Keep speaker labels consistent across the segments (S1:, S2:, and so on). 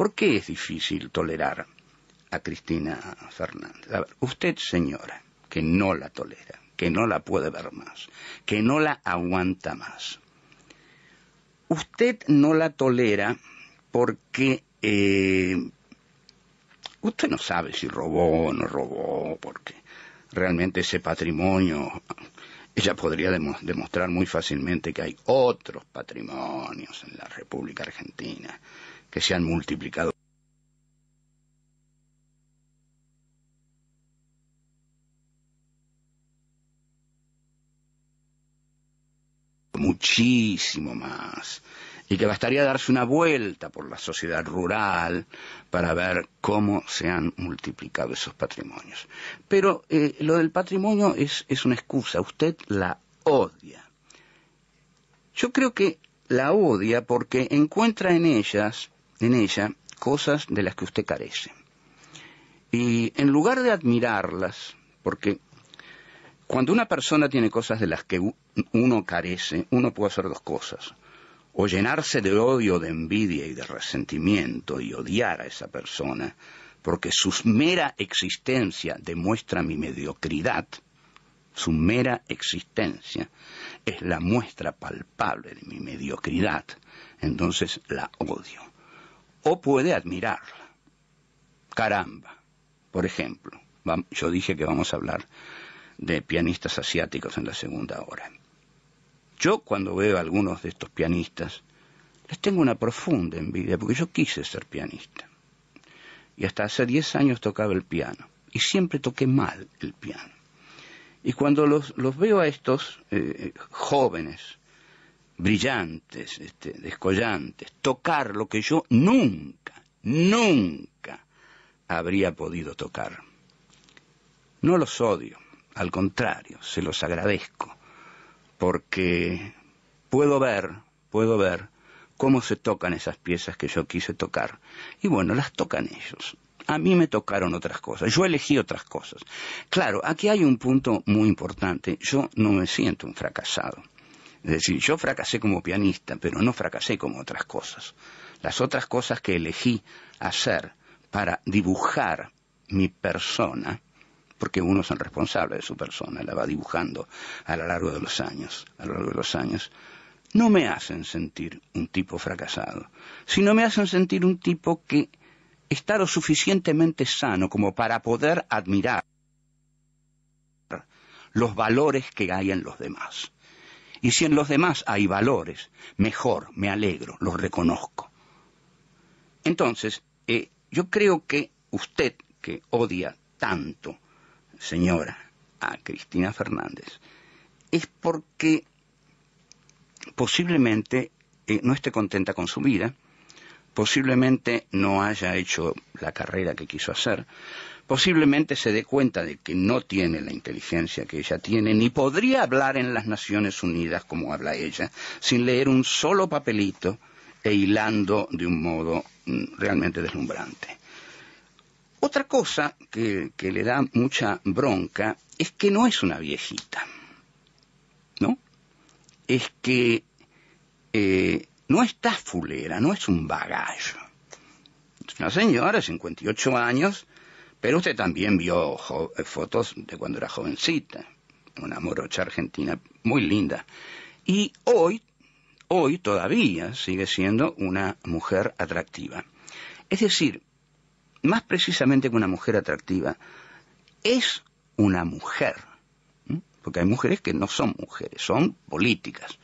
S1: ¿Por qué es difícil tolerar a Cristina Fernández? usted, señora, que no la tolera, que no la puede ver más, que no la aguanta más. Usted no la tolera porque eh, usted no sabe si robó o no robó, porque realmente ese patrimonio ella podría demostrar muy fácilmente que hay otros patrimonios en la República Argentina que se han multiplicado. muchísimo más y que bastaría darse una vuelta por la sociedad rural para ver cómo se han multiplicado esos patrimonios. Pero eh, lo del patrimonio es, es una excusa, usted la odia. Yo creo que la odia porque encuentra en ellas en ella cosas de las que usted carece. Y en lugar de admirarlas, porque cuando una persona tiene cosas de las que uno carece, uno puede hacer dos cosas. O llenarse de odio, de envidia y de resentimiento y odiar a esa persona, porque su mera existencia demuestra mi mediocridad, su mera existencia es la muestra palpable de mi mediocridad, entonces la odio o puede admirarla. Caramba, por ejemplo, yo dije que vamos a hablar de pianistas asiáticos en la segunda hora. Yo cuando veo a algunos de estos pianistas, les tengo una profunda envidia, porque yo quise ser pianista. Y hasta hace 10 años tocaba el piano, y siempre toqué mal el piano. Y cuando los, los veo a estos eh, eh, jóvenes, brillantes, este, descollantes, tocar lo que yo nunca, nunca habría podido tocar. No los odio, al contrario, se los agradezco, porque puedo ver, puedo ver cómo se tocan esas piezas que yo quise tocar. Y bueno, las tocan ellos. A mí me tocaron otras cosas, yo elegí otras cosas. Claro, aquí hay un punto muy importante, yo no me siento un fracasado. Es decir, yo fracasé como pianista, pero no fracasé como otras cosas. Las otras cosas que elegí hacer para dibujar mi persona, porque uno es el responsable de su persona, la va dibujando a lo largo de los años, a lo largo de los años, no me hacen sentir un tipo fracasado, sino me hacen sentir un tipo que está lo suficientemente sano como para poder admirar los valores que hay en los demás. Y si en los demás hay valores, mejor, me alegro, los reconozco. Entonces, eh, yo creo que usted, que odia tanto, señora, a Cristina Fernández, es porque posiblemente eh, no esté contenta con su vida, posiblemente no haya hecho la carrera que quiso hacer, posiblemente se dé cuenta de que no tiene la inteligencia que ella tiene, ni podría hablar en las Naciones Unidas como habla ella, sin leer un solo papelito e hilando de un modo mm, realmente deslumbrante. Otra cosa que, le da mucha bronca es que no es una viejita, ¿no? Es que eh, no está fulera, no es un bagallo. Es una señora, 58 años, pero usted también vio eh, fotos de cuando era jovencita, una morocha argentina muy linda. Y hoy, hoy todavía sigue siendo una mujer atractiva. Es decir, más precisamente que una mujer atractiva, es una mujer. Porque hay mujeres que no son mujeres, son políticas.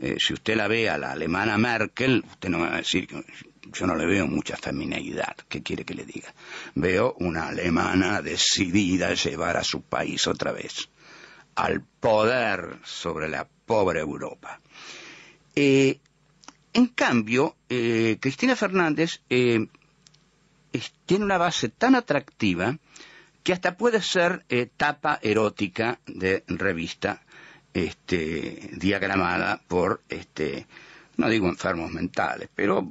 S1: Eh, si usted la ve a la alemana Merkel, usted no va a decir que yo no le veo mucha femineidad. ¿Qué quiere que le diga? Veo una alemana decidida a llevar a su país otra vez al poder sobre la pobre Europa. Eh, en cambio, eh, Cristina Fernández tiene una base tan atractiva que hasta puede ser tapa erótica de revista este, diagramada por, este, no digo enfermos mentales, pero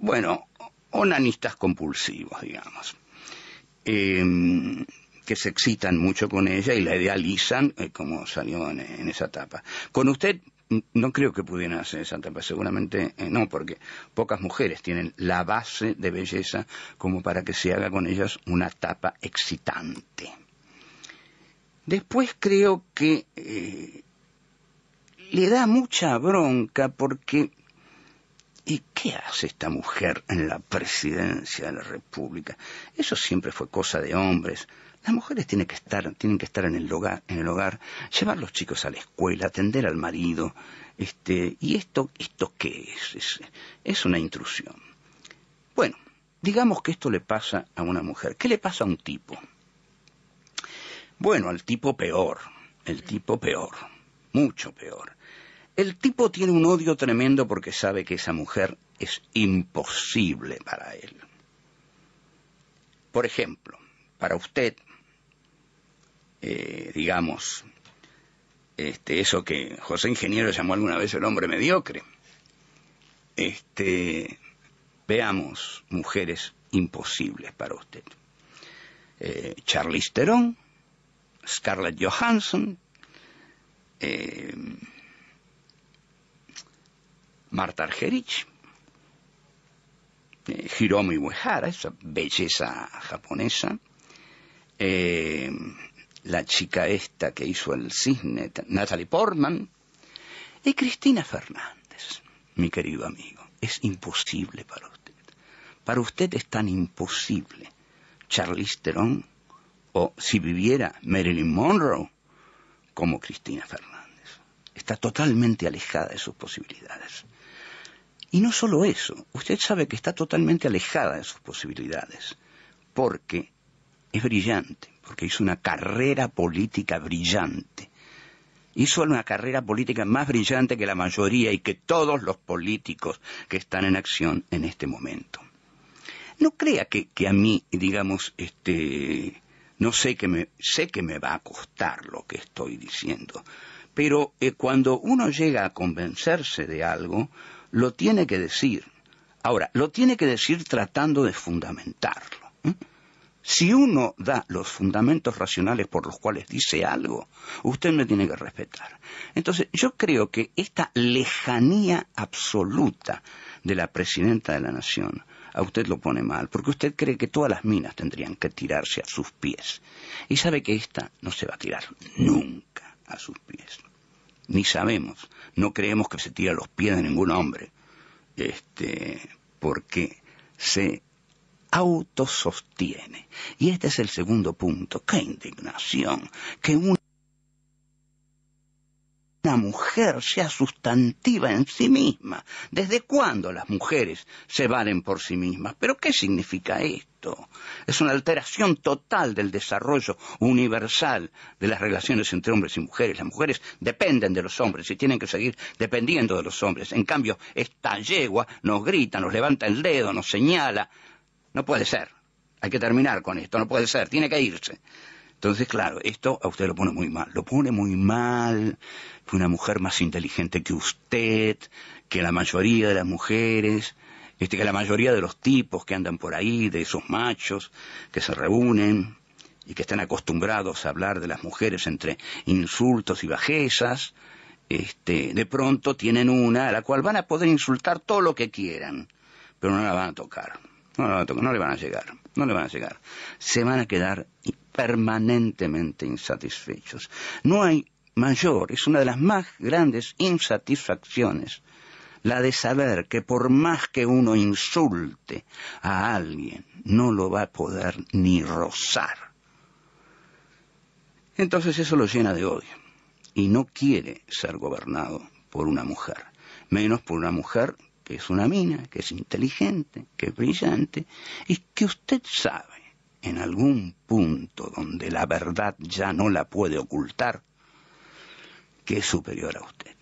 S1: bueno, onanistas compulsivos, digamos, em, que se excitan mucho con ella y la idealizan eh, como salió en, esa etapa. Con usted no creo que pudieran hacer esa etapa, seguramente eh, no, porque pocas mujeres tienen la base de belleza como para que se haga con ellas una etapa excitante. Después creo que eh, le da mucha bronca porque ¿y qué hace esta mujer en la presidencia de la República? Eso siempre fue cosa de hombres. Las mujeres tienen que estar, tienen que estar en el hogar, en el hogar, llevar los chicos a la escuela, atender al marido, este, y esto, esto qué es, es una intrusión. Bueno, digamos que esto le pasa a una mujer. ¿Qué le pasa a un tipo? Bueno, al tipo peor, el tipo peor, mucho peor. El tipo tiene un odio tremendo porque sabe que esa mujer es imposible para él. Por ejemplo, para usted, eh, digamos, este, eso que José Ingeniero llamó alguna vez el hombre mediocre. Este, veamos mujeres imposibles para usted. Eh, Charlize Scarlett Johansson, eh, Marta Argerich, eh, Hiromi Uehara, esa belleza japonesa, eh, la chica esta que hizo el cisne, Natalie Portman, y Cristina Fernández, mi querido amigo. Es imposible para usted. Para usted es tan imposible Charlize Theron o si viviera Marilyn Monroe como Cristina Fernández. Está totalmente alejada de sus posibilidades. Y no solo eso, usted sabe que está totalmente alejada de sus posibilidades, porque es brillante, porque hizo una carrera política brillante. Hizo una carrera política más brillante que la mayoría y que todos los políticos que están en acción en este momento. No crea que, que a mí, digamos, este, no sé qué me, sé que me va a costar lo que estoy diciendo, pero eh, cuando uno llega a convencerse de algo, lo tiene que decir. Ahora, lo tiene que decir tratando de fundamentarlo. ¿eh? Si uno da los fundamentos racionales por los cuales dice algo, usted me tiene que respetar. Entonces, yo creo que esta lejanía absoluta de la presidenta de la Nación a usted lo pone mal, porque usted cree que todas las minas tendrían que tirarse a sus pies. Y sabe que esta no se va a tirar nunca a sus pies. Ni sabemos, no creemos que se tira a los pies de ningún hombre. Este, porque se autosostiene. Y este es el segundo punto. ¡Qué indignación! ¡Qué mujer sea sustantiva en sí misma. ¿Desde cuándo las mujeres se valen por sí mismas? ¿Pero qué significa esto? Es una alteración total del desarrollo universal de las relaciones entre hombres y mujeres. Las mujeres dependen de los hombres y tienen que seguir dependiendo de los hombres. En cambio, esta yegua nos grita, nos levanta el dedo, nos señala. No puede ser. Hay que terminar con esto. No puede ser. Tiene que irse. Entonces, claro, esto a usted lo pone muy mal. Lo pone muy mal. Fue una mujer más inteligente que usted, que la mayoría de las mujeres, este, que la mayoría de los tipos que andan por ahí, de esos machos que se reúnen y que están acostumbrados a hablar de las mujeres entre insultos y bajezas. Este, de pronto tienen una a la cual van a poder insultar todo lo que quieran, pero no la van a tocar. No, le van a llegar, no le van a llegar. Se van a quedar permanentemente insatisfechos. No hay mayor, es una de las más grandes insatisfacciones, la de saber que por más que uno insulte a alguien, no lo va a poder ni rozar. Entonces eso lo llena de odio y no quiere ser gobernado por una mujer, menos por una mujer es una mina, que es inteligente, que es brillante, y que usted sabe, en algún punto donde la verdad ya no la puede ocultar, que es superior a usted.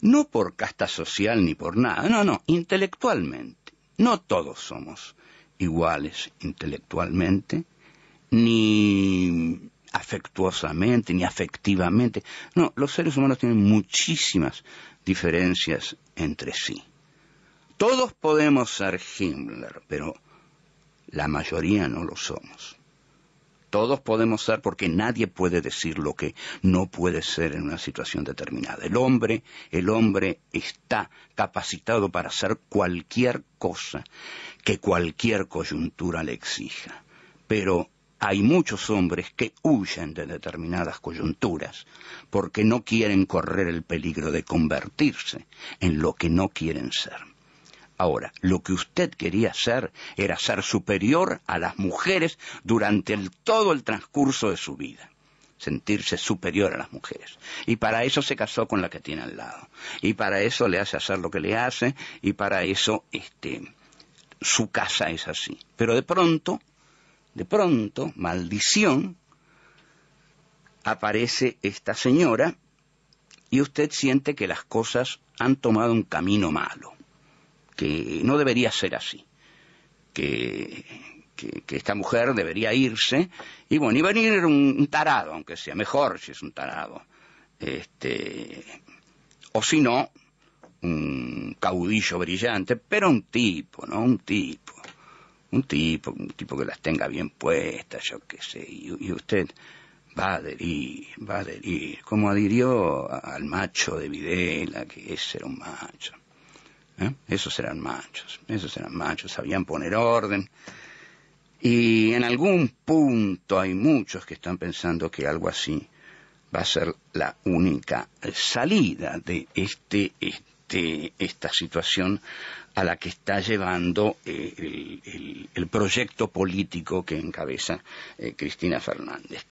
S1: No por casta social ni por nada, no, no, intelectualmente. No todos somos iguales intelectualmente, ni afectuosamente, ni afectivamente. No, los seres humanos tienen muchísimas diferencias entre sí. Todos podemos ser Himmler, pero la mayoría no lo somos. Todos podemos ser porque nadie puede decir lo que no puede ser en una situación determinada. El hombre, el hombre está capacitado para hacer cualquier cosa que cualquier coyuntura le exija. Pero hay muchos hombres que huyen de determinadas coyunturas porque no quieren correr el peligro de convertirse en lo que no quieren ser. Ahora, lo que usted quería hacer era ser superior a las mujeres durante todo el transcurso de su vida sentirse superior a las mujeres. Y para eso se casó con la que tiene al lado. Y para eso le hace hacer lo que le hace. Y para eso este, su casa es así. Pero de pronto de pronto, maldición, aparece esta señora y usted siente que las cosas han tomado un camino malo, que no debería ser así, que, esta mujer debería irse y bueno, y venir un, un, tarado, aunque sea mejor si es un tarado, este, o si no, un caudillo brillante, pero un tipo, ¿no? Un tipo un tipo, un tipo que las tenga bien puestas, yo qué sé, y, usted va a adherir, va a adherir, como adhirió al macho de Videla, que ese era un macho. ¿eh? Esos eran machos, esos eran machos, sabían poner orden. Y en algún punto hay muchos que están pensando que algo así va a ser la única salida de este, este de este, esta situación a la que está llevando eh, el, proyecto político que encabeza eh, Cristina Fernández.